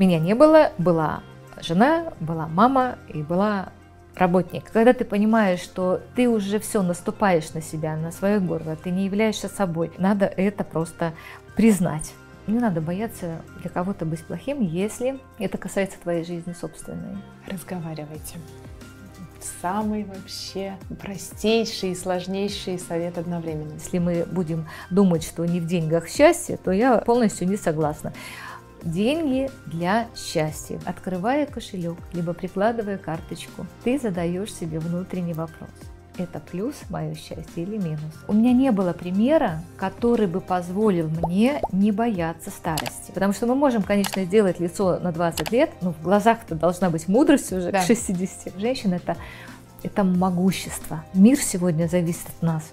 Меня не было, была жена, была мама и была работник. Когда ты понимаешь, что ты уже все наступаешь на себя, на свое горло, ты не являешься собой, надо это просто признать. Не надо бояться для кого-то быть плохим, если это касается твоей жизни собственной. Разговаривайте. Самый вообще простейший и сложнейший совет одновременно. Если мы будем думать, что не в деньгах счастье, то я полностью не согласна. Деньги для счастья. Открывая кошелек, либо прикладывая карточку, ты задаешь себе внутренний вопрос. Это плюс мое счастье или минус? У меня не было примера, который бы позволил мне не бояться старости. Потому что мы можем, конечно, сделать лицо на 20 лет, но ну, в глазах-то должна быть мудрость уже да. к 60. Женщина это, – это могущество. Мир сегодня зависит от нас.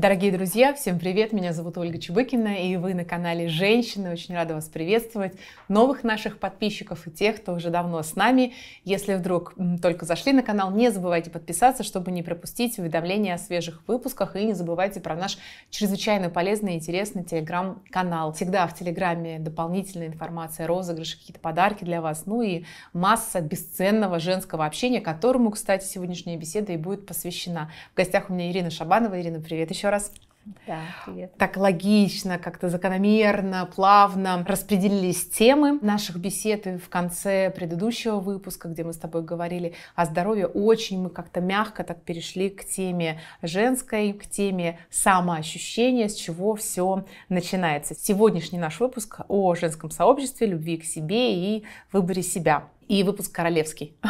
Дорогие друзья, всем привет! Меня зовут Ольга Чебыкина, и вы на канале «Женщины». Очень рада вас приветствовать, новых наших подписчиков и тех, кто уже давно с нами. Если вдруг только зашли на канал, не забывайте подписаться, чтобы не пропустить уведомления о свежих выпусках, и не забывайте про наш чрезвычайно полезный и интересный телеграм-канал. Всегда в телеграме дополнительная информация, розыгрыши, какие-то подарки для вас, ну и масса бесценного женского общения, которому, кстати, сегодняшняя беседа и будет посвящена. В гостях у меня Ирина Шабанова. Ирина, привет еще еще раз. Да, привет. Так логично, как-то закономерно, плавно распределились темы наших бесед в конце предыдущего выпуска, где мы с тобой говорили о здоровье, очень мы как-то мягко так перешли к теме женской, к теме самоощущения, с чего все начинается. Сегодняшний наш выпуск о женском сообществе, любви к себе и выборе себя и выпуск королевский.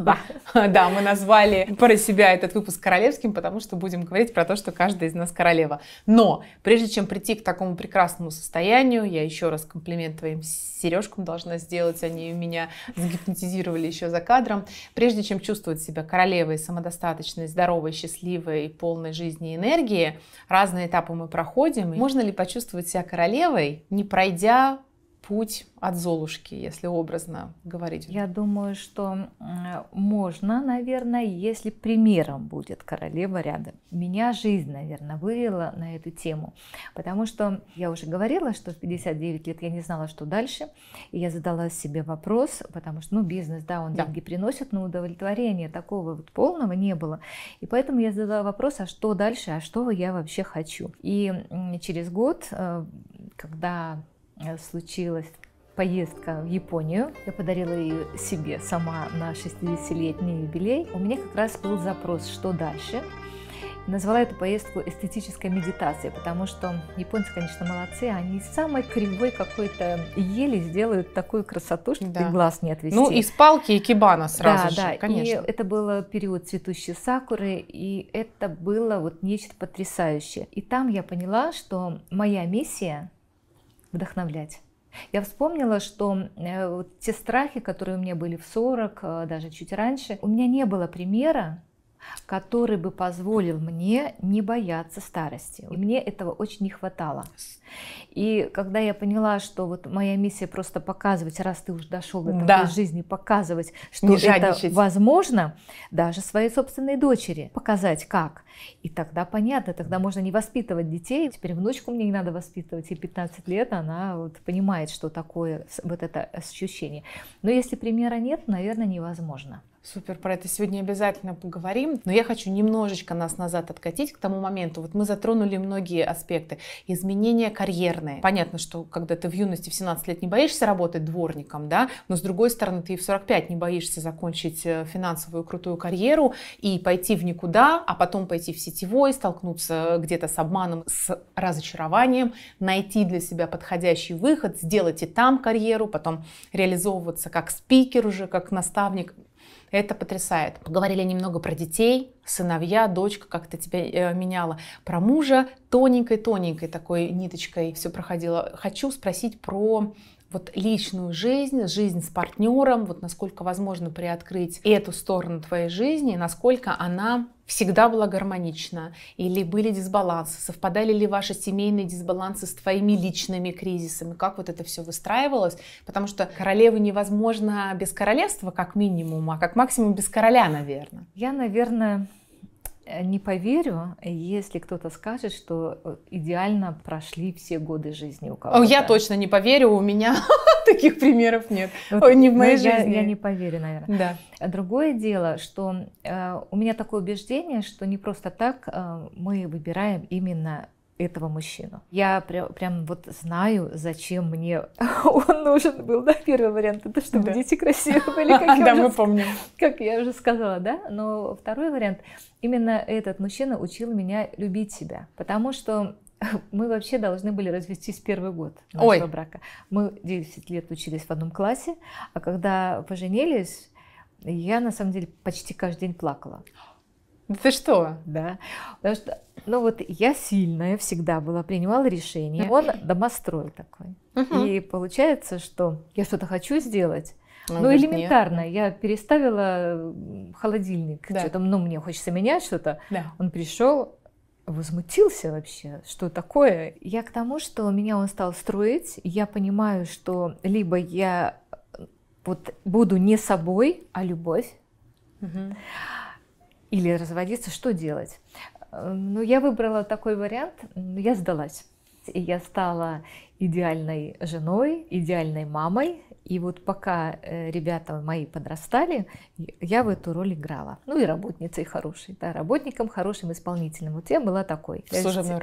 Да. да, мы назвали про себя этот выпуск королевским, потому что будем говорить про то, что каждая из нас королева. Но прежде чем прийти к такому прекрасному состоянию, я еще раз комплимент твоим сережкам должна сделать, они меня загипнотизировали еще за кадром. Прежде чем чувствовать себя королевой, самодостаточной, здоровой, счастливой и полной жизни и энергии, разные этапы мы проходим. Можно ли почувствовать себя королевой, не пройдя путь от Золушки, если образно говорить? Я думаю, что можно, наверное, если примером будет королева рядом. Меня жизнь, наверное, вывела на эту тему, потому что я уже говорила, что в 59 лет я не знала, что дальше, и я задала себе вопрос, потому что, ну, бизнес, да, он да. деньги приносит, но удовлетворения такого вот полного не было, и поэтому я задала вопрос, а что дальше, а что я вообще хочу? И через год, э, когда Э, случилась поездка в Японию. Я подарила ее себе сама на 60-летний юбилей. У меня как раз был запрос, что дальше. Назвала эту поездку эстетической медитацией, потому что японцы, конечно, молодцы, они из самой кривой какой-то ели сделают такую красоту, что да. ты глаз не отвести. Ну, из палки и кибана сразу да, же, да. конечно. И это был период цветущей сакуры, и это было вот нечто потрясающее. И там я поняла, что моя миссия – вдохновлять. Я вспомнила, что э, вот те страхи, которые у меня были в 40, э, даже чуть раньше, у меня не было примера, который бы позволил мне не бояться старости. И мне этого очень не хватало. И когда я поняла, что вот моя миссия просто показывать, раз ты уже дошел до такой да. жизни, показывать, что не это возможно, даже своей собственной дочери показать как. И тогда понятно, тогда можно не воспитывать детей. Теперь внучку мне не надо воспитывать, ей 15 лет она вот понимает, что такое вот это ощущение. Но если примера нет, наверное, невозможно. Супер, про это сегодня обязательно поговорим. Но я хочу немножечко нас назад откатить к тому моменту. Вот мы затронули многие аспекты. Изменения карьерные. Понятно, что когда ты в юности в 17 лет не боишься работать дворником, да, но с другой стороны ты и в 45 не боишься закончить э, финансовую крутую карьеру и пойти в никуда, а потом пойти в сетевой, столкнуться где-то с обманом, с разочарованием, найти для себя подходящий выход, сделать и там карьеру, потом реализовываться как спикер уже, как наставник. Это потрясает. Поговорили немного про детей, сыновья, дочка как-то тебя э, меняла, про мужа тоненькой-тоненькой такой ниточкой все проходило. Хочу спросить про вот личную жизнь, жизнь с партнером, вот насколько возможно приоткрыть эту сторону твоей жизни, насколько она всегда была гармонична, или были дисбалансы, совпадали ли ваши семейные дисбалансы с твоими личными кризисами, как вот это все выстраивалось, потому что королевы невозможно без королевства как минимум, а как максимум без короля, наверное. Я, наверное, Э, не поверю, если кто-то скажет, что э, идеально прошли все годы жизни у кого-то. Я точно не поверю, у меня таких примеров нет. Вот, не в ну, моей я, жизни. Я не поверю, наверное. Да. Другое дело, что э, у меня такое убеждение, что не просто так э, мы выбираем именно этого мужчину. Я прям, прям вот знаю, зачем мне он нужен был, да, первый вариант, это чтобы да. дети красивые были, как я Да, мы помним. Как я уже сказала, да, но второй вариант, именно этот мужчина учил меня любить себя, потому что мы вообще должны были развестись первый год нашего Ой. брака. Мы 10 лет учились в одном классе, а когда поженились, я на самом деле почти каждый день плакала. Да ты что? Да. Потому что, ну вот я сильная всегда была, принимала решения. Он домострой такой. Угу. И получается, что я что-то хочу сделать, ну, ну элементарно, нет. я переставила холодильник, да. что-то, ну, мне хочется менять что-то. Да. Он пришел, возмутился вообще, что такое. Я к тому, что меня он стал строить, я понимаю, что либо я э, вот буду не собой, а любовь. Угу или разводиться, что делать? Эм, ну, я выбрала такой вариант, я сдалась. И я стала идеальной женой, идеальной мамой. И вот пока э, ребята мои подрастали, я в эту роль играла. Ну и работницей хорошей, да, работником хорошим исполнительным Вот я была такой. В служебном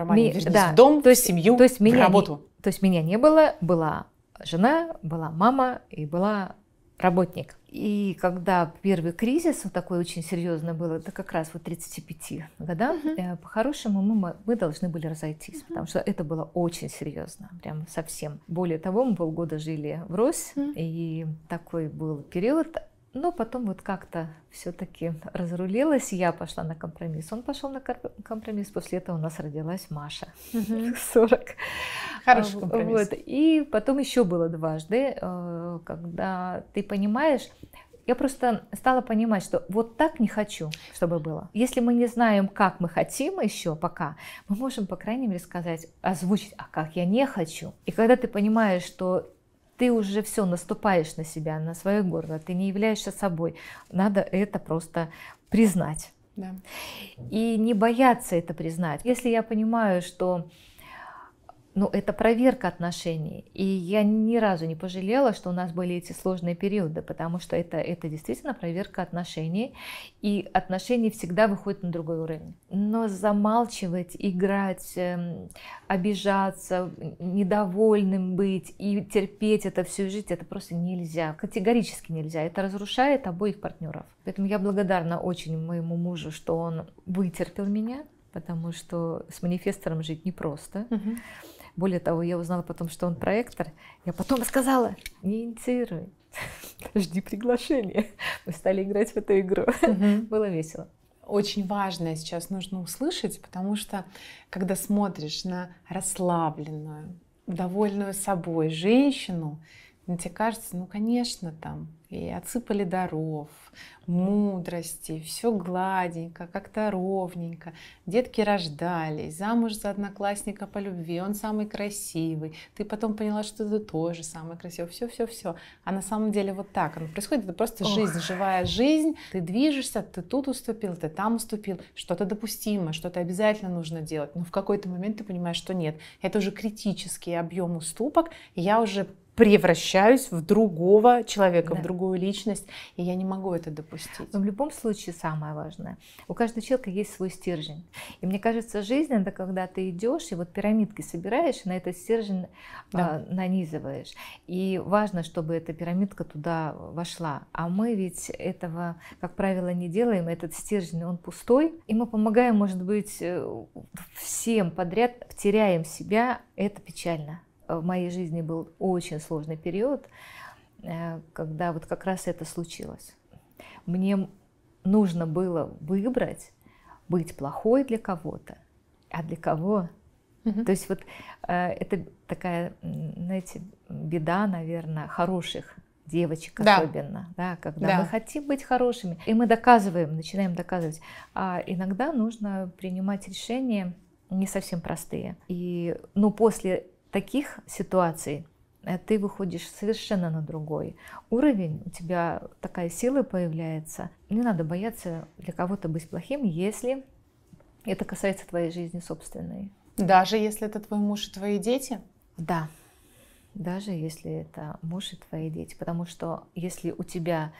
да, дом, то есть, семью, то есть меня работу. Не, то есть меня не было, была жена, была мама и была работник. И когда первый кризис, вот такой очень серьезный был, это как раз вот 35 годам, угу. Uh-huh. по-хорошему мы, мы должны были разойтись, Uh-huh. потому что это было очень серьезно, прям совсем. Более того, мы полгода жили в Рось, Uh-huh. и такой был период но потом вот как-то все-таки разрулилась, я пошла на компромисс, он пошел на компромисс, после этого у нас родилась Маша, 40. Хороший а, компромисс. Вот. И потом еще было дважды, э, когда ты понимаешь, я просто стала понимать, что вот так не хочу, чтобы было. Если мы не знаем, как мы хотим еще пока, мы можем, по крайней мере, сказать, озвучить, а как я не хочу. И когда ты понимаешь, что ты уже все наступаешь на себя, на свое горло, ты не являешься собой. Надо это просто признать. Да. И не бояться это признать. Если я понимаю, что ну, это проверка отношений. И я ни разу не пожалела, что у нас были эти сложные периоды, потому что это, это действительно проверка отношений. И отношения всегда выходят на другой уровень. Но замалчивать, играть, эм, обижаться, недовольным быть и терпеть это всю жизнь, это просто нельзя. Категорически нельзя. Это разрушает обоих партнеров. Поэтому я благодарна очень моему мужу, что он вытерпел меня, потому что с манифестором жить непросто. Угу. Более того, я узнала потом, что он проектор. Я потом сказала, не инициируй, жди приглашения. Мы стали играть в эту игру. Было весело очень важное сейчас нужно услышать, потому что когда смотришь на расслабленную, довольную собой женщину, и тебе кажется, ну, конечно, там и отсыпали даров, мудрости, все гладенько, как-то ровненько. Детки рождались, замуж за одноклассника по любви, он самый красивый. Ты потом поняла, что ты тоже самый красивый, все-все-все. А на самом деле вот так оно происходит, это просто Ох. жизнь, живая жизнь. Ты движешься, ты тут уступил, ты там уступил. Что-то допустимо, что-то обязательно нужно делать. Но в какой-то момент ты понимаешь, что нет. Это уже критический объем уступок, и я уже превращаюсь в другого человека, да. в другую личность, и я не могу это допустить. Но в любом случае самое важное, у каждого человека есть свой стержень. И мне кажется, жизнь это когда ты идешь и вот пирамидки собираешь, и на этот стержень да. а, нанизываешь. И важно, чтобы эта пирамидка туда вошла. А мы ведь этого, как правило, не делаем. Этот стержень, он пустой. И мы помогаем, может быть, э, всем подряд, теряем себя. Это печально в моей жизни был очень сложный период, э, когда вот как раз это случилось. Мне нужно было выбрать быть плохой для кого-то, а для кого? Угу. То есть вот э, это такая, знаете, беда, наверное, хороших девочек да. особенно, да, когда да. мы хотим быть хорошими, и мы доказываем, начинаем доказывать. А иногда нужно принимать решения не совсем простые. И, ну, после таких ситуаций э, ты выходишь совершенно на другой уровень, у тебя такая сила появляется. Не надо бояться для кого-то быть плохим, если это касается твоей жизни собственной. Даже если это твой муж и твои дети? Да, даже если это муж и твои дети. Потому что если у тебя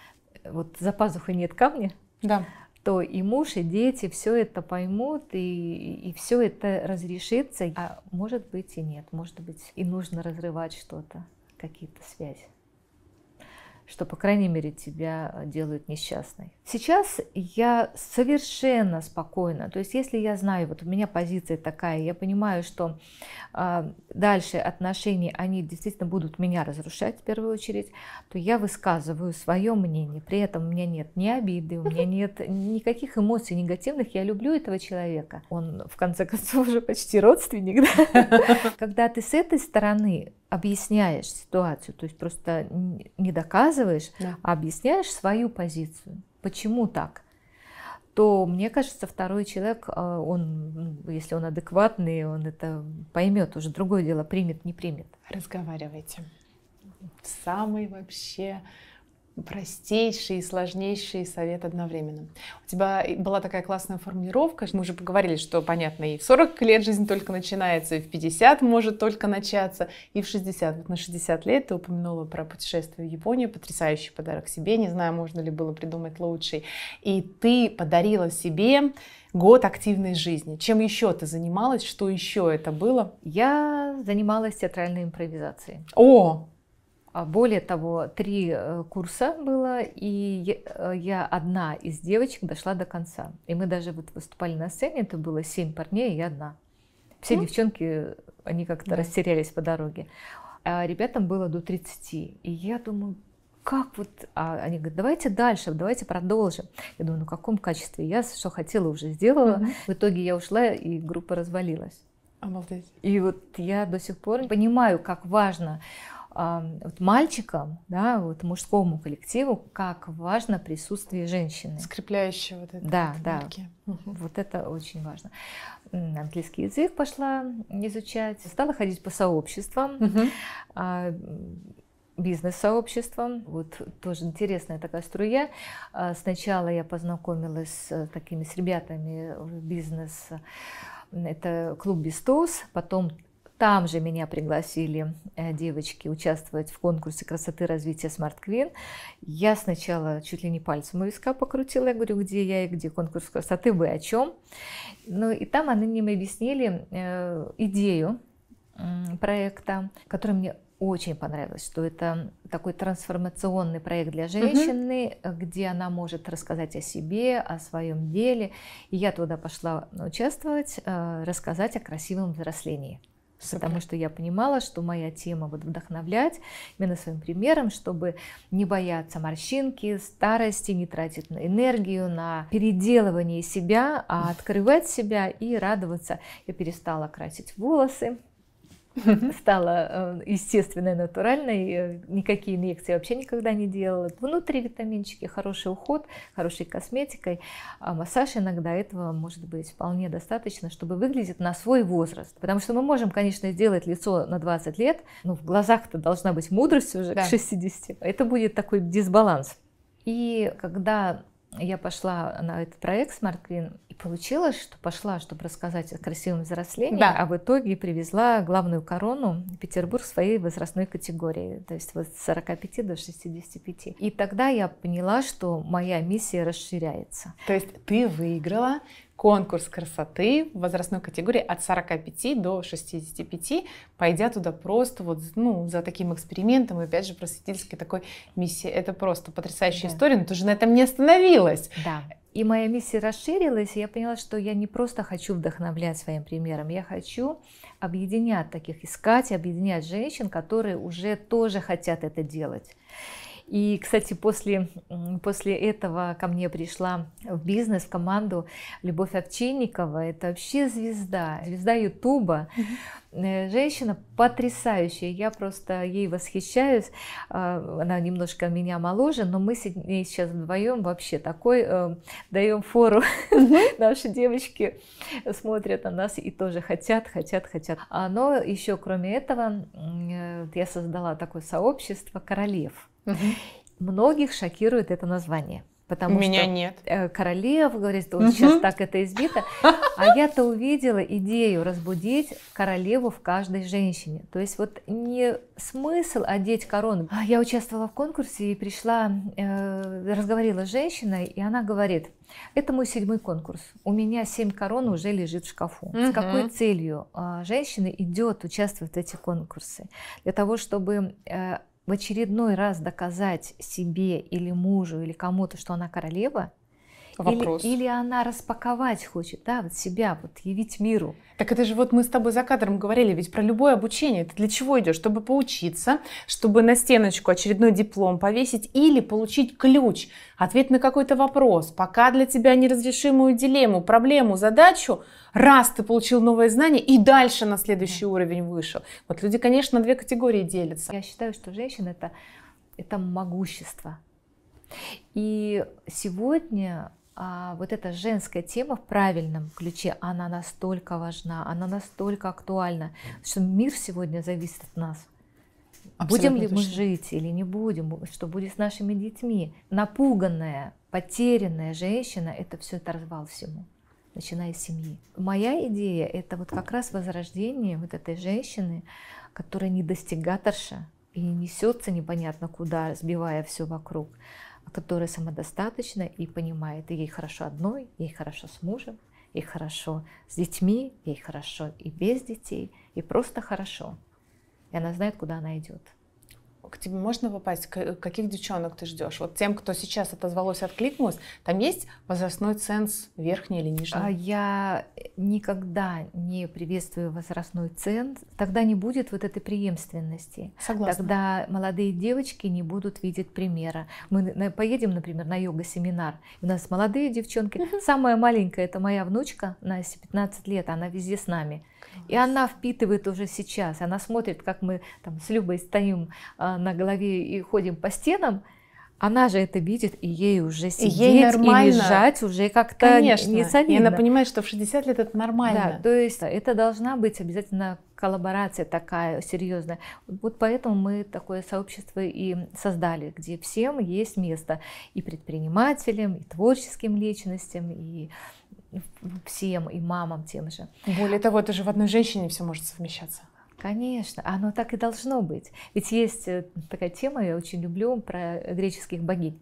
э, вот за пазухой нет камня, да то и муж, и дети все это поймут, и, и все это разрешится. А может быть и нет, может быть и нужно разрывать что-то, какие-то связи что, по крайней мере, тебя э, делают несчастной. Сейчас я совершенно спокойна. То есть, если я знаю, вот у меня позиция такая, я понимаю, что э, дальше отношения, они действительно будут меня разрушать в первую очередь, то я высказываю свое мнение. При этом у меня нет ни обиды, у меня нет никаких эмоций негативных. Я люблю этого человека. Он, в конце концов, уже почти родственник. Когда ты с этой стороны объясняешь ситуацию, то есть просто не доказываешь, да. а объясняешь свою позицию, почему так, то мне кажется, второй человек, а, он, ну, если он адекватный, он это поймет, уже другое дело, примет, не примет. Разговаривайте. Самый вообще простейший и сложнейший совет одновременно. У тебя была такая классная формулировка, мы уже поговорили, что, понятно, и в 40 лет жизнь только начинается, и в 50 может только начаться, и в 60. Вот на 60 лет ты упомянула про путешествие в Японию, потрясающий подарок себе, не знаю, можно ли было придумать лучший. И ты подарила себе год активной жизни. Чем еще ты занималась, что еще это было? Я занималась театральной импровизацией. О, а, более того, три э, курса было, и э, я одна из девочек дошла до конца. И мы даже вот выступали на сцене, это было семь парней, и я одна. Все mm. девчонки, э, они как-то да. растерялись по дороге. А ребятам было до 30. И я думаю, как вот... А они говорят, давайте дальше, давайте продолжим. Я думаю, ну в каком качестве? Я что хотела, уже сделала. Mm-hmm. В итоге я ушла, и группа развалилась. Обалдеть. И вот я до сих пор понимаю, как важно вот мальчикам, да, вот мужскому коллективу, как важно присутствие женщины. Скрепляющее вот это. Да, вот да. Угу. Вот это очень важно. Английский язык пошла изучать, стала ходить по сообществам. Угу а, бизнес сообществам. Вот тоже интересная такая струя. А, сначала я познакомилась с э, такими с ребятами в бизнес это клуб Бестус, потом там же меня пригласили э, девочки участвовать в конкурсе красоты развития Smart Queen. Я сначала чуть ли не пальцем у виска покрутила. Я говорю, где я и где конкурс красоты, вы о чем? Ну и там они мне объяснили э, идею проекта, который мне очень понравилось, что это такой трансформационный проект для женщины, угу. где она может рассказать о себе, о своем деле. И я туда пошла ну, участвовать, э, рассказать о красивом взрослении. Супер. Потому что я понимала, что моя тема вот вдохновлять именно своим примером, чтобы не бояться морщинки, старости, не тратить на энергию, на переделывание себя, а открывать себя и радоваться. Я перестала красить волосы, стала э, естественной, натуральной, э, никакие инъекции вообще никогда не делала. Внутри витаминчики, хороший уход, хорошей косметикой, а массаж иногда этого может быть вполне достаточно, чтобы выглядеть на свой возраст. Потому что мы можем, конечно, сделать лицо на 20 лет, но в глазах-то должна быть мудрость уже да. к 60. Это будет такой дисбаланс. И когда я пошла на этот проект Smart Green, получилось, что пошла, чтобы рассказать о красивом взрослении, да. а в итоге привезла главную корону Петербург своей возрастной категории, то есть вот с 45 до 65. И тогда я поняла, что моя миссия расширяется. То есть ты выиграла конкурс красоты в возрастной категории от 45 до 65, пойдя туда просто вот, ну, за таким экспериментом, и опять же, просветительской такой миссии. Это просто потрясающая да. история, но ты же на этом не остановилась. Да. И моя миссия расширилась, и я поняла, что я не просто хочу вдохновлять своим примером, я хочу объединять таких, искать, объединять женщин, которые уже тоже хотят это делать. И, кстати, после, после этого ко мне пришла в бизнес, в команду Любовь Овчинникова. Это вообще звезда, звезда Ютуба. Mm-hmm Э, женщина потрясающая, я просто ей восхищаюсь. А, она немножко меня моложе, но мы с ней сейчас вдвоем вообще такой э, даем фору. Наши девочки смотрят на нас и тоже хотят, хотят, хотят. А, но еще кроме этого э, я создала такое сообщество королев. Многих шокирует это название. Потому меня что нет. Э, королева говорит, вот сейчас так это избито. А я-то увидела идею разбудить королеву в каждой женщине. То есть вот не смысл одеть корону. А, я участвовала в конкурсе и пришла, э, разговаривала с женщиной, и она говорит, это мой седьмой конкурс. У меня семь корон уже лежит в шкафу. Угу. С какой целью э, женщина идет участвовать в эти конкурсы? Для того, чтобы э, в очередной раз доказать себе или мужу или кому-то, что она королева – Вопрос. Или, или она распаковать хочет, да, вот себя, вот явить миру. Так это же вот мы с тобой за кадром говорили ведь про любое обучение. Ты для чего идешь? Чтобы поучиться, чтобы на стеночку очередной диплом повесить или получить ключ, ответ на какой-то вопрос, пока для тебя неразрешимую дилемму, проблему, задачу, раз ты получил новое знание и дальше на следующий да. уровень вышел. Вот люди, конечно, на две категории делятся. Я считаю, что женщина это, это могущество. И сегодня а, вот эта женская тема в правильном ключе, она настолько важна, она настолько актуальна, что мир сегодня зависит от нас. Абсолютно будем ли точно. мы жить или не будем, что будет с нашими детьми. Напуганная, потерянная женщина, это все это развал всему начиная с семьи. Моя идея – это вот как раз возрождение вот этой женщины, которая не достигаторша и не несется непонятно куда, сбивая все вокруг, которая самодостаточна и понимает, ей хорошо одной, ей хорошо с мужем, ей хорошо с детьми, ей хорошо и без детей, и просто хорошо. И она знает, куда она идет к тебе можно попасть, каких девчонок ты ждешь? Вот тем, кто сейчас отозвалось, откликнулось, там есть возрастной ценз, верхний или нижний? А я никогда не приветствую возрастной ценз. Тогда не будет вот этой преемственности. Согласна. Тогда молодые девочки не будут видеть примера. Мы поедем, например, на йога-семинар. У нас молодые девчонки. Самая маленькая, это моя внучка, Настя, 15 лет, она везде с нами. И она впитывает уже сейчас, она смотрит, как мы там с Любой стоим а, на голове и ходим по стенам, она же это видит, и ей уже сидеть, и, ей нормально. и лежать уже как-то не солидно. И она понимает, что в 60 лет это нормально. Да, то есть это должна быть обязательно коллаборация такая серьезная. Вот поэтому мы такое сообщество и создали, где всем есть место. И предпринимателям, и творческим личностям, и всем, и мамам тем же. Более того, это же в одной женщине все может совмещаться. Конечно, оно так и должно быть. Ведь есть э, такая тема, я очень люблю, про греческих богинь.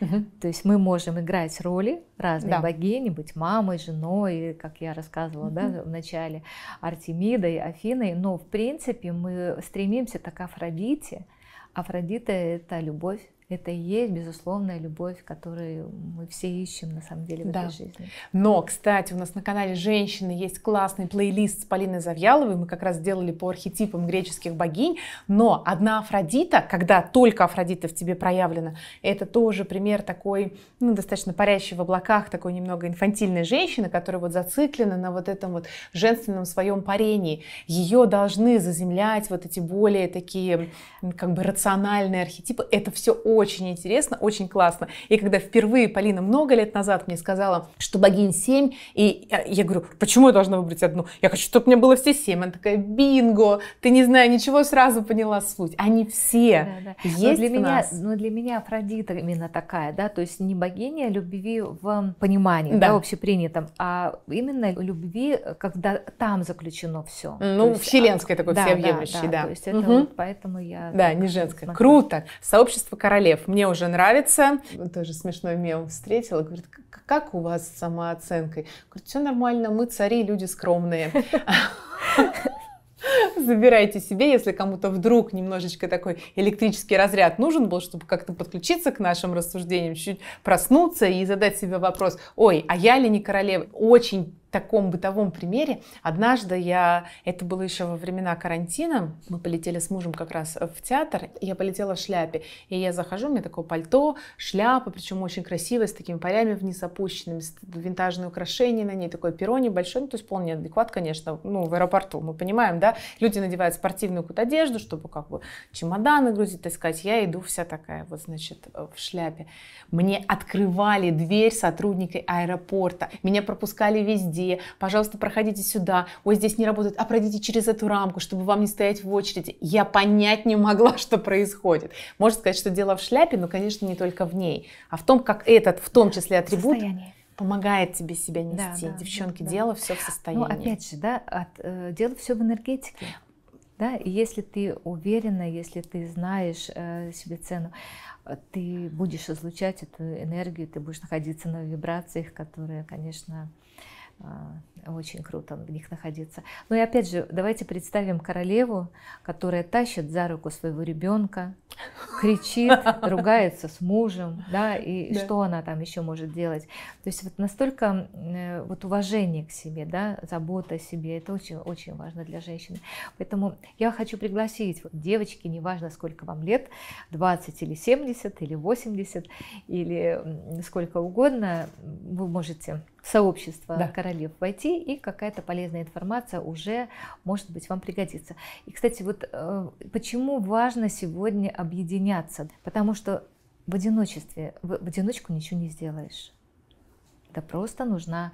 Угу. То есть мы можем играть роли разных да. богини, быть мамой, женой, как я рассказывала угу. да, в начале, Артемидой, Афиной, но в принципе мы стремимся так к Афродите. Афродита – это любовь, это и есть безусловная любовь, которую мы все ищем на самом деле в да. этой жизни. Но, кстати, у нас на канале «Женщины» есть классный плейлист с Полиной Завьяловой. Мы как раз сделали по архетипам греческих богинь. Но одна Афродита, когда только Афродита в тебе проявлена, это тоже пример такой, ну, достаточно парящей в облаках, такой немного инфантильной женщины, которая вот зациклена на вот этом вот женственном своем парении. Ее должны заземлять вот эти более такие, как бы рациональные архетипы. Это все очень очень интересно, очень классно. И когда впервые Полина много лет назад мне сказала, что богинь 7, и я говорю, почему я должна выбрать одну? Я хочу, чтобы у меня было все 7. Она такая, бинго, ты не зная ничего, сразу поняла суть. Они все да, да. есть для у меня, нас. Но для меня Афродита именно такая, да, то есть не богиня любви в понимании, да, да общепринятом, а именно любви, когда там заключено все. Ну, есть, вселенское а, такое да, всеобъемлющее, да, да. да. То есть это угу. вот поэтому я... Да, не женское. Круто. Сообщество королев хлеб. Мне уже нравится. Тоже смешной мем встретила. Говорит, как у вас с самооценкой? Говорит, все нормально, мы цари, люди скромные. Забирайте себе, если кому-то вдруг немножечко такой электрический разряд нужен был, чтобы как-то подключиться к нашим рассуждениям, чуть проснуться и задать себе вопрос, ой, а я ли не королева? Очень таком бытовом примере. Однажды я, это было еще во времена карантина, мы полетели с мужем как раз в театр, я полетела в шляпе, и я захожу, у меня такое пальто, шляпа, причем очень красивая, с такими полями вниз опущенными, винтажные украшения на ней, такое перо небольшое, ну, то есть вполне адекват, конечно, ну, в аэропорту, мы понимаем, да, люди надевают спортивную какую-то одежду, чтобы как бы чемоданы грузить, таскать, я иду вся такая, вот, значит, в шляпе. Мне открывали дверь сотрудники аэропорта, меня пропускали везде, где, пожалуйста, проходите сюда, ой, здесь не работает, а пройдите через эту рамку, чтобы вам не стоять в очереди. Я понять не могла, что происходит. Можно сказать, что дело в шляпе, но, конечно, не только в ней, а в том, как этот, в том числе атрибут, Состояние помогает тебе себя нести. Да, да, Девчонки, да. дело все в ну, состоянии. Ну, опять же, да, от, э, дело все в энергетике. Да, и если ты уверена, если ты знаешь э, себе цену, ты будешь излучать эту энергию, ты будешь находиться на вибрациях, которые, конечно, Uh, Очень круто в них находиться. Ну и опять же, давайте представим королеву, которая тащит за руку своего ребенка, кричит, ругается с мужем, да, и да. что она там еще может делать. То есть вот настолько э, вот уважение к себе, да, забота о себе, это очень-очень важно для женщины. Поэтому я хочу пригласить вот, девочки, неважно сколько вам лет, 20 или 70, или 80, или сколько угодно, вы можете в сообщество да. королев войти найти, и какая-то полезная информация уже, может быть, вам пригодится. И, кстати, вот э, почему важно сегодня объединяться? Потому что в одиночестве, в одиночку ничего не сделаешь. Это просто нужна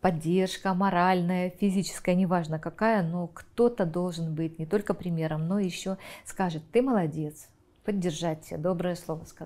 поддержка моральная, физическая, неважно какая, но кто-то должен быть не только примером, но еще скажет, ты молодец, поддержать, тебя, доброе слово сказать.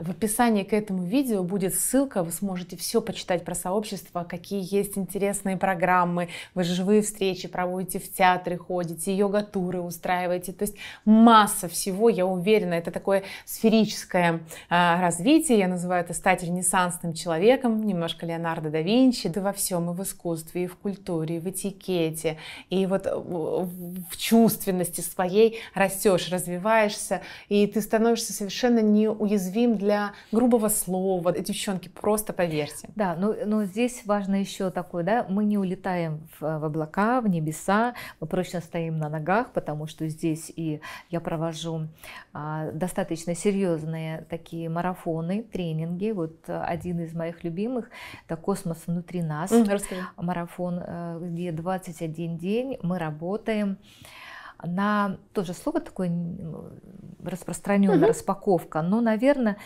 В описании к этому видео будет ссылка, вы сможете все почитать про сообщество, какие есть интересные программы, вы живые встречи проводите в театры, ходите, йога-туры устраиваете, то есть масса всего, я уверена, это такое сферическое а, развитие, я называю это стать ренессансным человеком, немножко Леонардо да Винчи, да во всем, и в искусстве, и в культуре, и в этикете, и вот в чувственности своей растешь, развиваешься, и и ты становишься совершенно неуязвим для грубого слова. Девчонки, просто поверьте. Да, но, ну, но ну, здесь важно еще такое, да, мы не улетаем в, в облака, в небеса, мы прочно стоим на ногах, потому что здесь и я провожу а, достаточно серьезные такие марафоны, тренинги. Вот э, один из моих любимых – это «Космос внутри нас». Mm, Марафон, э, где 21 день мы Работаем на тоже слово такое распространенная угу. распаковка, но, наверное,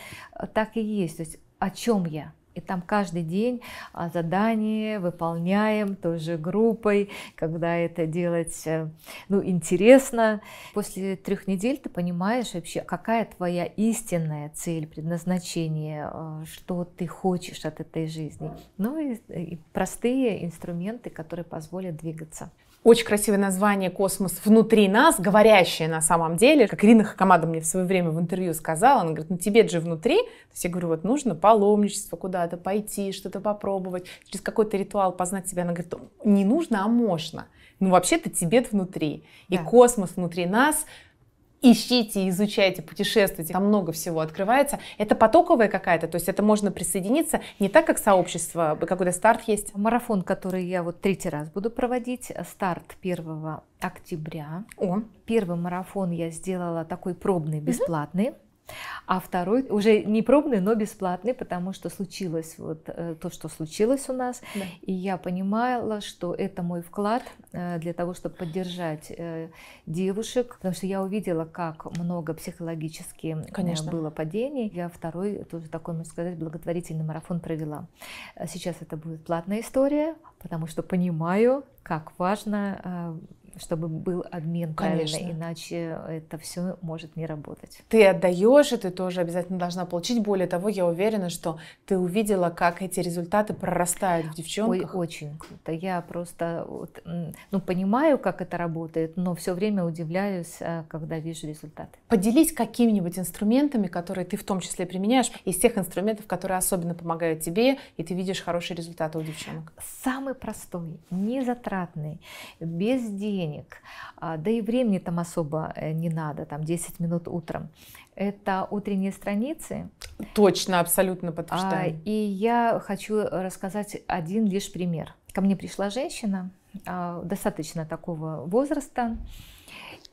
так и есть. То есть о чем я? И там каждый день а, задание выполняем тоже группой, когда это делать э, ну, интересно. После трех недель ты понимаешь вообще, какая твоя истинная цель, предназначение, э, что ты хочешь от этой жизни. Ну и, и простые инструменты, которые позволят двигаться. Очень красивое название «Космос внутри нас», говорящее на самом деле. Как Ирина Хакамада мне в свое время в интервью сказала, она говорит, ну тебе же внутри. То есть я говорю, вот нужно паломничество куда-то пойти, что-то попробовать, через какой-то ритуал познать себя. Она говорит, не нужно, а можно. Ну вообще-то Тибет внутри. И да. космос внутри нас – ищите, изучайте, путешествуйте, там много всего открывается. Это потоковая какая-то, то есть это можно присоединиться не так, как сообщество, какой-то старт есть. Марафон, который я вот третий раз буду проводить, старт 1 октября. О. Первый марафон я сделала такой пробный, бесплатный. Угу а второй уже не пробный, но бесплатный, потому что случилось вот э, то, что случилось у нас, да. и я понимала, что это мой вклад э, для того, чтобы поддержать э, девушек, потому что я увидела, как много психологически Конечно. было падений. Я второй тоже такой, можно сказать, благотворительный марафон провела. Сейчас это будет платная история, потому что понимаю, как важно чтобы был обмен Конечно. правильно, иначе это все может не работать. Ты отдаешь, и ты тоже обязательно должна получить. Более того, я уверена, что ты увидела, как эти результаты прорастают в девчонках. Ой, очень круто. Я просто вот, ну, понимаю, как это работает, но все время удивляюсь, а, когда вижу результаты. Поделись какими-нибудь инструментами, которые ты в том числе применяешь, из тех инструментов, которые особенно помогают тебе, и ты видишь хорошие результаты у девчонок. Самый простой, незатратный, без денег денег, а, да и времени там особо э, не надо, там 10 минут утром. Это утренние страницы. Точно, абсолютно а, подтверждаю. И я хочу рассказать один лишь пример. Ко мне пришла женщина, а, достаточно такого возраста,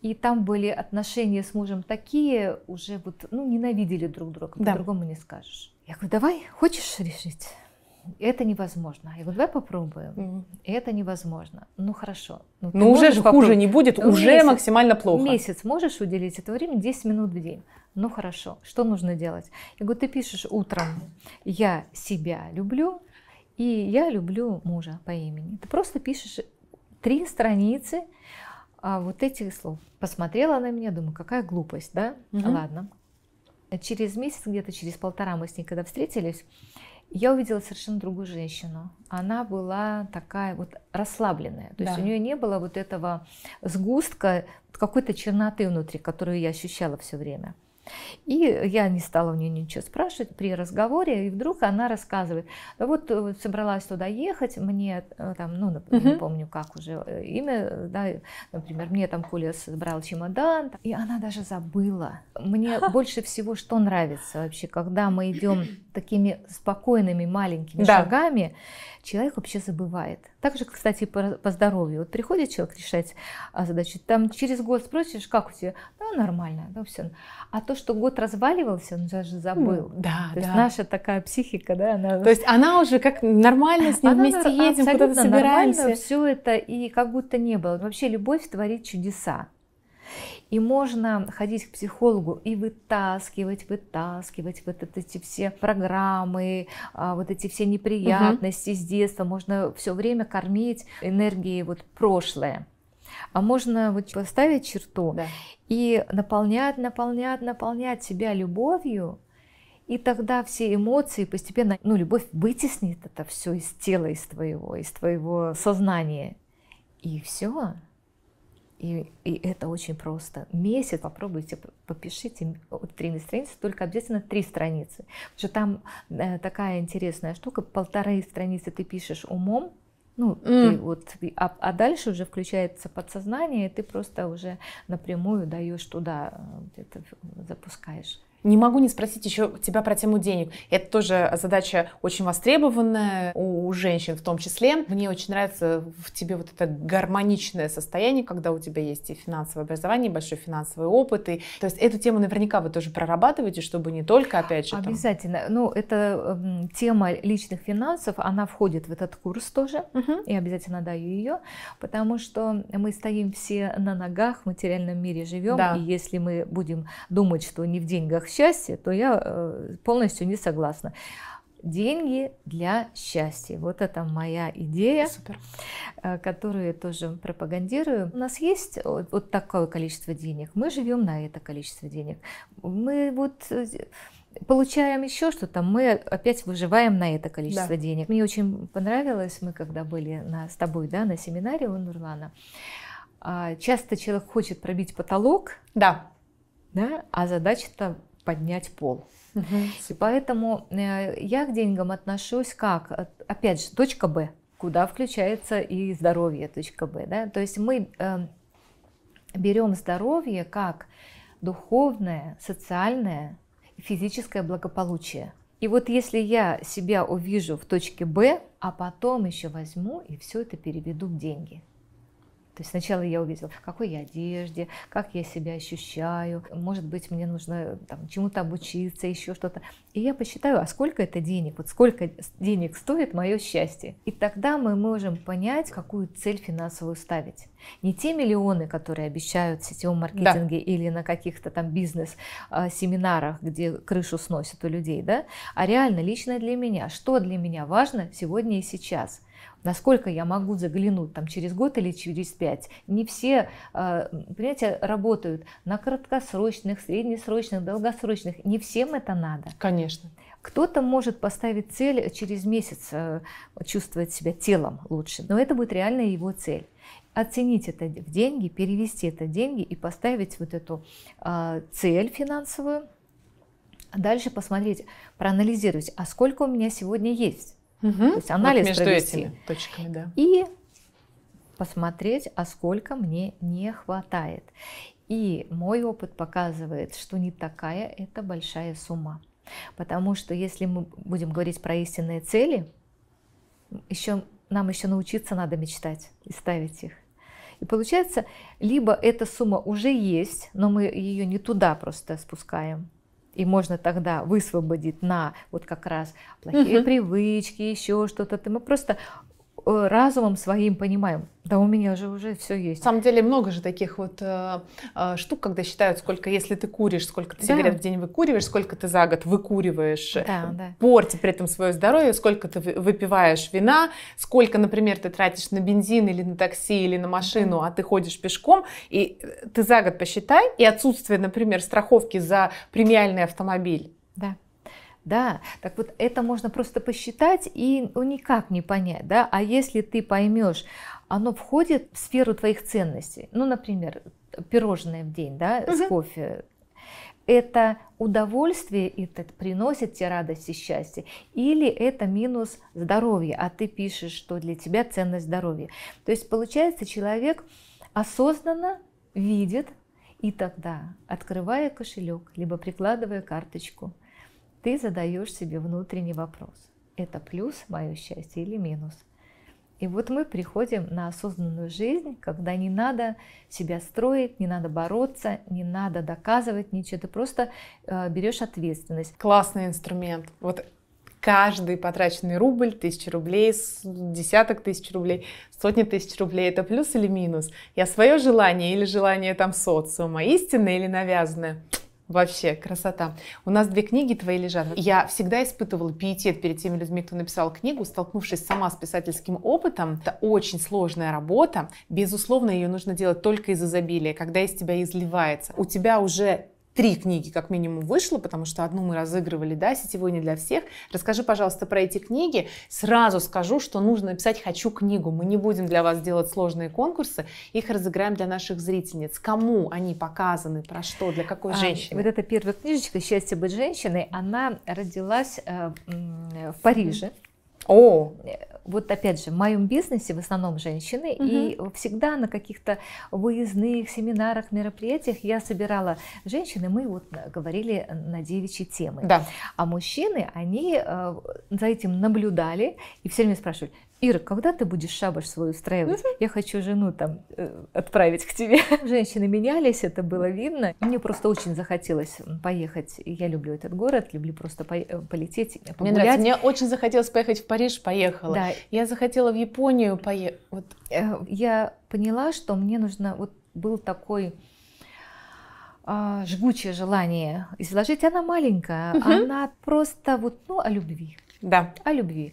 и там были отношения с мужем такие, уже вот, ну, ненавидели друг друга, да. по-другому не скажешь. Я говорю, давай, хочешь решить? это невозможно. Я говорю, давай попробуем. Mm-hmm. Это невозможно. Ну хорошо. Ну, Но ну, уже же хуже не будет, ну, уже месяц, максимально плохо. Месяц можешь уделить это время 10 минут в день. Ну хорошо, что нужно делать? Я говорю, ты пишешь утром, я себя люблю и я люблю мужа по имени. Ты просто пишешь три страницы а, вот этих слов. Посмотрела на меня, думаю, какая глупость, да? Угу. Ладно. Через месяц, где-то через полтора мы с ней когда встретились, я увидела совершенно другую женщину. Она была такая вот расслабленная. То да. есть у нее не было вот этого сгустка какой-то черноты внутри, которую я ощущала все время. И я не стала у нее ничего спрашивать при разговоре, и вдруг она рассказывает, вот э, собралась туда ехать, мне э, там, ну, не помню, как уже э, имя, да, например, мне там Коля собрал чемодан, и она даже забыла. Мне больше всего что нравится вообще, когда мы идем такими спокойными маленькими да. шагами, человек вообще забывает. Также, кстати, по, по здоровью. Вот приходит человек решать а, задачу, там через год спросишь, как у тебя? Да, нормально, да, все. А то, что год разваливался, он даже забыл. Ну, да, То да. есть наша такая психика, да, она... То есть она уже как нормально с ним она вместе едем, куда-то собираемся. все это, и как будто не было. Вообще любовь творит чудеса. И можно ходить к психологу и вытаскивать, вытаскивать вот эти все программы, а, вот эти все неприятности угу. с детства. Можно все время кормить энергией вот прошлое а можно вот поставить черту да. и наполнять, наполнять, наполнять себя любовью, и тогда все эмоции постепенно, ну, любовь вытеснит это все из тела, из твоего, из твоего сознания. И все. И, и это очень просто. Месяц попробуйте, попишите утренние страницы, только обязательно три страницы. Потому что там э, такая интересная штука, полторы страницы ты пишешь умом, ну, mm. ты вот, а, а дальше уже включается подсознание, и ты просто уже напрямую даешь туда, где-то э, запускаешь. Не могу не спросить еще тебя про тему денег. Это тоже задача очень востребованная у женщин в том числе. Мне очень нравится в тебе вот это гармоничное состояние, когда у тебя есть и финансовое образование, и большой финансовый опыт. И, то есть эту тему наверняка вы тоже прорабатываете, чтобы не только, опять же... Там... Обязательно. Ну, эта эм, тема личных финансов, она входит в этот курс тоже. Угу. Я обязательно даю ее, потому что мы стоим все на ногах, в материальном мире живем. Да. И если мы будем думать, что не в деньгах счастье, то я э, полностью не согласна. Деньги для счастья. Вот это моя идея, Супер. Э, которую я тоже пропагандирую. У нас есть вот такое количество денег. Мы живем на это количество денег. Мы вот э, получаем еще что-то, мы опять выживаем на это количество да. денег. Мне очень понравилось, мы когда были на, с тобой да, на семинаре у Нурлана, а, часто человек хочет пробить потолок, да. Да, а задача-то поднять пол. Угу. И типа. поэтому э, я к деньгам отношусь как, э, опять же, точка Б, куда включается и здоровье, точка Б. Да? То есть мы эм, берем здоровье как духовное, социальное и физическое благополучие. И вот если я себя увижу в точке Б, а потом еще возьму и все это переведу в деньги, то есть сначала я увидела, в какой я одежде, как я себя ощущаю, может быть, мне нужно э, там, чему-то обучиться, еще что-то. И я посчитаю, а сколько это денег, вот сколько денег стоит мое счастье. И тогда мы можем понять, какую цель финансовую ставить. Не те миллионы, которые обещают в сетевом маркетинге да. или на каких-то там бизнес-семинарах, а, где крышу сносят у людей, да, а реально лично для меня, что для меня важно сегодня и сейчас – насколько я могу заглянуть там через год или через пять. Не все, э, понимаете, работают на краткосрочных, среднесрочных, долгосрочных. Не всем это надо. Конечно. Кто-то может поставить цель э, через месяц э, чувствовать себя телом лучше, но это будет реально его цель. Оценить это в деньги, перевести это в деньги и поставить вот эту цель финансовую. Дальше посмотреть, проанализировать, а сколько у меня сегодня есть Угу. То есть анализ вот между провести. этими точками, да. И посмотреть, а сколько мне не хватает. И мой опыт показывает, что не такая это большая сумма. Потому что если мы будем говорить про истинные цели, еще, нам еще научиться надо мечтать и ставить их. И получается, либо эта сумма уже есть, но мы ее не туда просто спускаем, и можно тогда высвободить на вот как раз плохие угу. привычки, еще что-то. Ты просто Э, разумом своим понимаем, да у меня же уже все есть. На самом деле много же таких вот э, э, штук, когда считают, сколько, если ты куришь, сколько ты да. в день выкуриваешь, сколько ты за год выкуриваешь, да, э, да. порти при этом свое здоровье, сколько ты выпиваешь вина, сколько, например, ты тратишь на бензин или на такси или на машину, да. а ты ходишь пешком, и э, ты за год посчитай, и отсутствие, например, страховки за премиальный автомобиль. Да да, так вот это можно просто посчитать и ну, никак не понять, да, а если ты поймешь, оно входит в сферу твоих ценностей, ну, например, пирожное в день, да, с кофе, это удовольствие это приносит тебе радость и счастье, или это минус здоровья, а ты пишешь, что для тебя ценность здоровья. То есть получается, человек осознанно видит, и тогда, открывая кошелек, либо прикладывая карточку, ты задаешь себе внутренний вопрос. Это плюс мое счастье или минус? И вот мы приходим на осознанную жизнь, когда не надо себя строить, не надо бороться, не надо доказывать ничего, ты просто э, берешь ответственность. Классный инструмент. Вот каждый потраченный рубль, тысяча рублей, десяток тысяч рублей, сотни тысяч рублей, это плюс или минус? Я свое желание или желание там социума, истинное или навязанное? Вообще, красота. У нас две книги твои лежат. Я всегда испытывала пиетет перед теми людьми, кто написал книгу, столкнувшись сама с писательским опытом. Это очень сложная работа. Безусловно, ее нужно делать только из изобилия, когда из тебя изливается. У тебя уже три книги как минимум вышло, потому что одну мы разыгрывали, да, сетевой не для всех. Расскажи, пожалуйста, про эти книги. Сразу скажу, что нужно написать «Хочу книгу». Мы не будем для вас делать сложные конкурсы, их разыграем для наших зрительниц. Кому они показаны, про что, для какой а, женщины? А, вот эта первая книжечка «Счастье быть женщиной», она родилась э, в Париже. О! Э, вот опять же, в моем бизнесе в основном женщины, угу. и всегда на каких-то выездных семинарах, мероприятиях я собирала женщины, мы вот говорили на девичьи темы. Да. А мужчины, они э, за этим наблюдали и все время спрашивали, Ира, когда ты будешь шабаш свой устраивать? Угу. Я хочу жену там э, отправить к тебе. Женщины менялись, это было видно. Мне просто очень захотелось поехать. Я люблю этот город, люблю просто по- э, полететь, погулять. Э, мне нравится. Мне очень захотелось поехать в Париж, поехала. Да. Я захотела в Японию поехать. Вот. Э, я поняла, что мне нужно... Вот был такой э, жгучее желание изложить. Она маленькая, угу. она просто вот, ну, о любви. Да. О любви.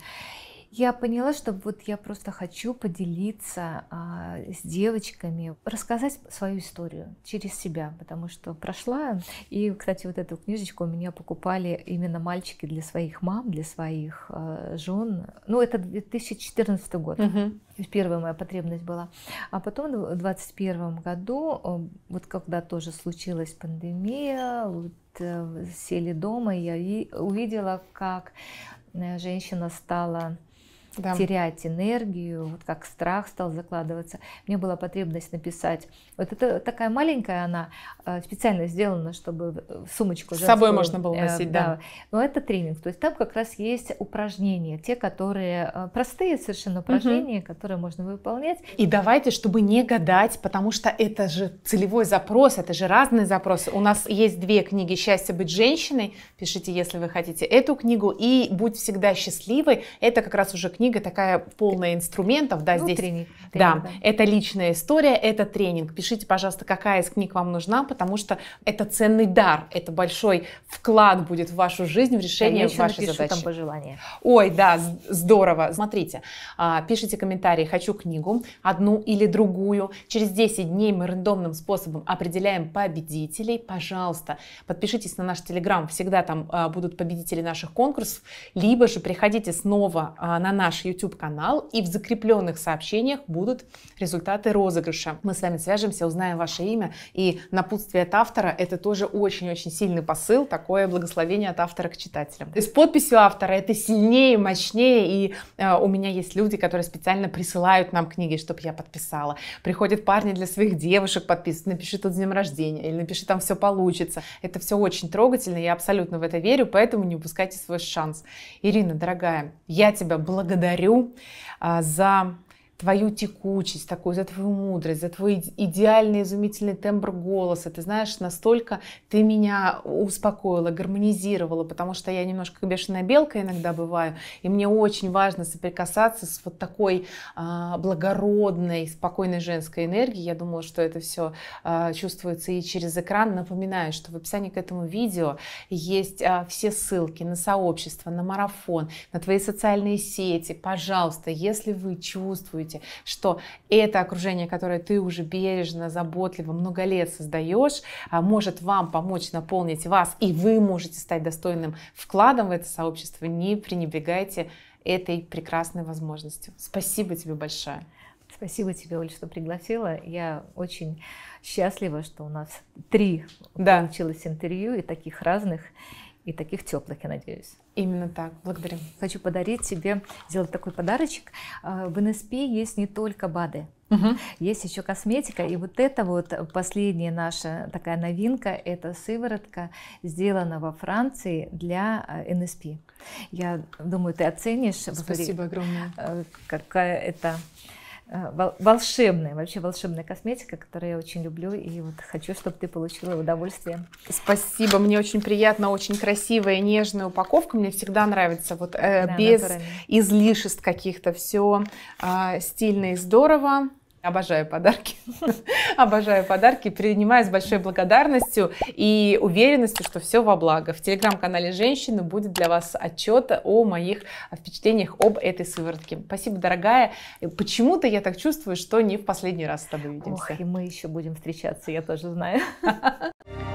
Я поняла, что вот я просто хочу поделиться а, с девочками, рассказать свою историю через себя, потому что прошла. И, кстати, вот эту книжечку у меня покупали именно мальчики для своих мам, для своих а, жен. Ну, это 2014 год. Угу. Первая моя потребность была. А потом в 2021 году, а, вот когда тоже случилась пандемия, вот, э, сели дома, и я увидела, как э, женщина стала да. терять энергию, вот как страх стал закладываться. Мне была потребность написать. Вот это такая маленькая она, э, специально сделана, чтобы сумочку... С собой можно было носить, э, да. да. Но это тренинг. То есть там как раз есть упражнения, те, которые э, простые совершенно упражнения, угу. которые можно выполнять. И давайте, чтобы не гадать, потому что это же целевой запрос, это же разные запросы. У нас есть две книги «Счастье быть женщиной». Пишите, если вы хотите эту книгу. И «Будь всегда счастливой». Это как раз уже книга книга такая полная инструментов, да, ну, здесь. Тренинг, тренинг, да, да, это личная история, это тренинг. Пишите, пожалуйста, какая из книг вам нужна, потому что это ценный дар, это большой вклад будет в вашу жизнь, в решение да, вашей задачи. там пожелания. Ой, да, здорово. Смотрите, а, пишите комментарии, хочу книгу, одну или другую. Через 10 дней мы рандомным способом определяем победителей. Пожалуйста, подпишитесь на наш телеграм, всегда там а, будут победители наших конкурсов, либо же приходите снова а, на наш наш YouTube-канал, и в закрепленных сообщениях будут результаты розыгрыша. Мы с вами свяжемся, узнаем ваше имя, и напутствие от автора – это тоже очень-очень сильный посыл, такое благословение от автора к читателям. И с подписью автора это сильнее, мощнее, и э, у меня есть люди, которые специально присылают нам книги, чтобы я подписала. Приходят парни для своих девушек подписывать, напиши тут с днем рождения, или напиши там все получится. Это все очень трогательно, я абсолютно в это верю, поэтому не упускайте свой шанс. Ирина, дорогая, я тебя благодарю благодарю а, за твою текучесть такую, за твою мудрость, за твой идеальный, изумительный тембр голоса. Ты знаешь, настолько ты меня успокоила, гармонизировала, потому что я немножко бешеная белка иногда бываю, и мне очень важно соприкасаться с вот такой а, благородной, спокойной женской энергией. Я думала, что это все а, чувствуется и через экран. Напоминаю, что в описании к этому видео есть а, все ссылки на сообщество, на марафон, на твои социальные сети. Пожалуйста, если вы чувствуете, чувствуете, что это окружение, которое ты уже бережно, заботливо, много лет создаешь, а, может вам помочь наполнить вас, и вы можете стать достойным вкладом в это сообщество, не пренебрегайте этой прекрасной возможностью. Спасибо тебе большое. Спасибо тебе, Оль, что пригласила. Я очень счастлива, что у нас три да. получилось интервью и таких разных и таких теплых, я надеюсь. Именно так, благодарим. Хочу подарить тебе, сделать такой подарочек. А, в НСП есть не только БАДы, угу. есть еще косметика. И вот это вот последняя наша такая новинка, это сыворотка, сделана во Франции для а, НСП. Я думаю, ты оценишь. Спасибо огромное. А, какая это Э, волшебная, вообще волшебная косметика, которую я очень люблю, и вот хочу, чтобы ты получила удовольствие. Спасибо, мне очень приятно, очень красивая, нежная упаковка, мне всегда нравится, вот э, да, без натурально. излишеств каких-то, все э, а, стильно и здорово. Обожаю подарки. Обожаю подарки. Принимаю с большой благодарностью и уверенностью, что все во благо. В телеграм-канале «Женщины» будет для вас отчет о моих впечатлениях об этой сыворотке. Спасибо, дорогая. Э, почему-то я так чувствую, что не в последний раз с тобой увидимся. Ох, и мы еще будем встречаться, я тоже знаю.